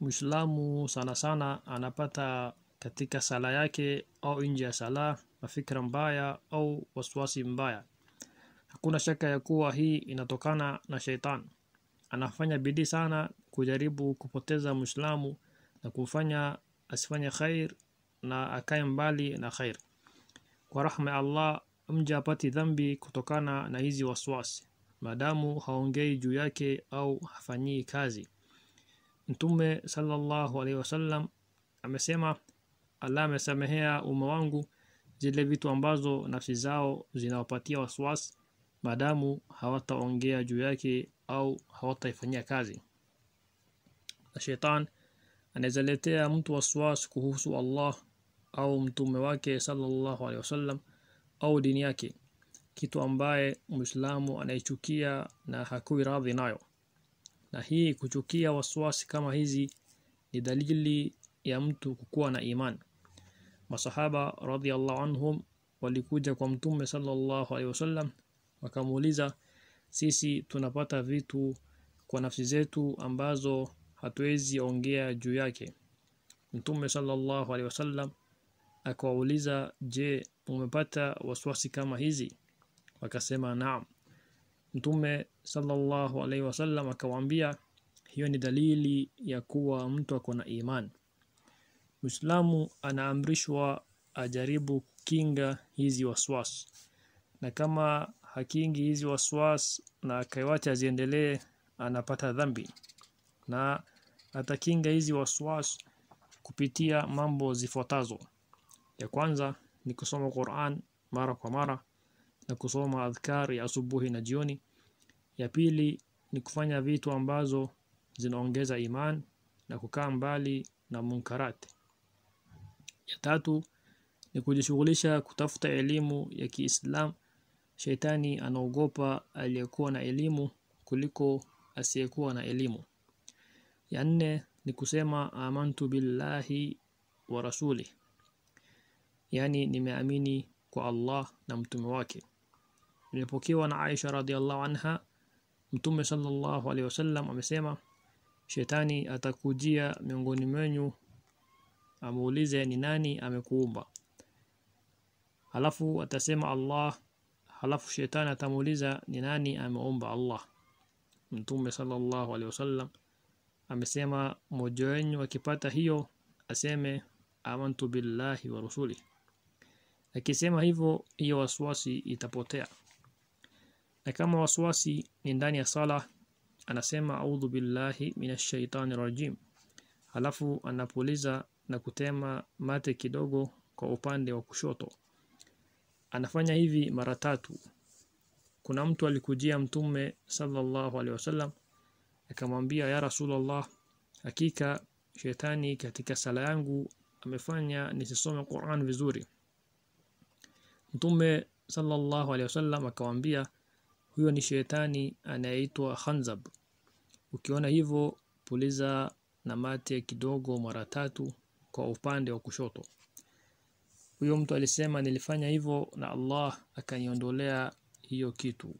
Muislamu sana sana anapata katika sala yake au nje ya sala mafikra mbaya au waswasi mbaya. Hakuna shaka ya kuwa hii inatokana na shaitan. Anafanya bidii sana kujaribu kupoteza Muislamu na kumfanya asifanye khair na akae mbali na khair. Kwa rahma ya Allah, mja apati dhambi kutokana na hizi waswasi, maadamu haongei juu yake au hafanyii kazi. Mtume sallallahu alaihi wasallam amesema, Allah amesamehea umma wangu zile vitu ambazo nafsi zao zinawapatia waswasi, maadamu hawataongea juu yake au hawataifanyia kazi. Na shetani mtu waswasi kuhusu Allah au mtume wake sallallahu alaihi wasallam au dini yake, kitu ambaye Muislamu anaichukia na hakui radhi nayo na hii kuchukia wasiwasi kama hizi ni dalili ya mtu kukuwa na iman masahaba radhiallahu anhum walikuja kwa mtume sallallahu alaihi wasallam wakamuuliza sisi tunapata vitu kwa nafsi zetu ambazo hatuwezi ongea juu yake mtume sallallahu alaihi wasallam akawauliza je umepata wasiwasi kama hizi wakasema naam Mtume sallallahu alaihi wasallam akawaambia hiyo ni dalili ya kuwa mtu ako na iman. Muislamu anaamrishwa ajaribu kukinga hizi waswas, na kama hakingi hizi waswas na akaiwacha ziendelee, anapata dhambi, na atakinga hizi waswas kupitia mambo zifuatazo. Ya kwanza ni kusoma Qur'an mara kwa mara na kusoma adhkar ya asubuhi na jioni. Ya pili ni kufanya vitu ambazo zinaongeza iman na kukaa mbali na munkarat. Ya tatu ni kujishughulisha kutafuta elimu ya Kiislam. shetani anaogopa aliyekuwa na elimu kuliko asiyekuwa na elimu. Ya nne ni kusema amantu billahi wa rasuli, yani nimeamini kwa Allah na mtume wake. Ilipokewa na Aisha radhiallahu anha Mtume sallallahu alaihi wasallam amesema shetani atakujia miongoni mwenyu amuulize ni nani amekuumba halafu atasema Allah halafu shetani atamuuliza ni nani ameumba Allah Mtume sallallahu alaihi wasallam amesema mmoja wenu akipata hiyo aseme amantu billahi wa rasuli akisema hivyo hiyo waswasi itapotea na kama wasiwasi ni ndani ya sala anasema audhu billahi minash shaitani rajim halafu anapuliza na kutema mate kidogo kwa upande wa kushoto anafanya hivi mara tatu kuna mtu alikujia mtume sallallahu alaihi wasallam akamwambia ya rasulullah hakika shetani katika sala yangu amefanya nisisome Qur'an vizuri mtume sallallahu alaihi wasallam akamwambia huyo ni shetani anayeitwa Khanzab. Ukiona hivyo, puliza namate kidogo mara tatu kwa upande wa kushoto. Huyo mtu alisema nilifanya hivyo na Allah akaniondolea hiyo kitu.